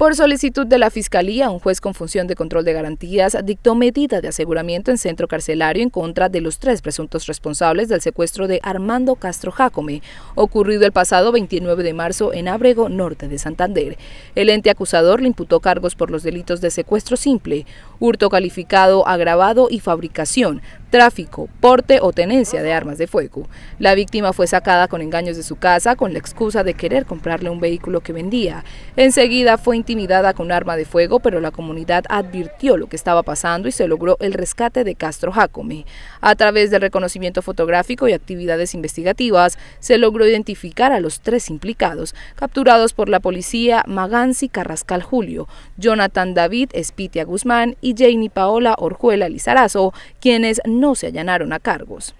Por solicitud de la Fiscalía, un juez con función de control de garantías dictó medida de aseguramiento en centro carcelario en contra de los tres presuntos responsables del secuestro de Armando Castro Jacome, ocurrido el pasado 29 de marzo en Abrego, norte de Santander. El ente acusador le imputó cargos por los delitos de secuestro simple, hurto calificado, agravado y fabricación, tráfico, porte o tenencia de armas de fuego. La víctima fue sacada con engaños de su casa con la excusa de querer comprarle un vehículo que vendía. Enseguida fue intimidada con arma de fuego, pero la comunidad advirtió lo que estaba pasando y se logró el rescate de Castro Jacome. A través del reconocimiento fotográfico y actividades investigativas, se logró identificar a los tres implicados, capturados por la policía Maganzi Carrascal Julio, Jonathan David Espitia Guzmán y Janie Paola Orjuela Lizarazo, quienes no se allanaron a cargos.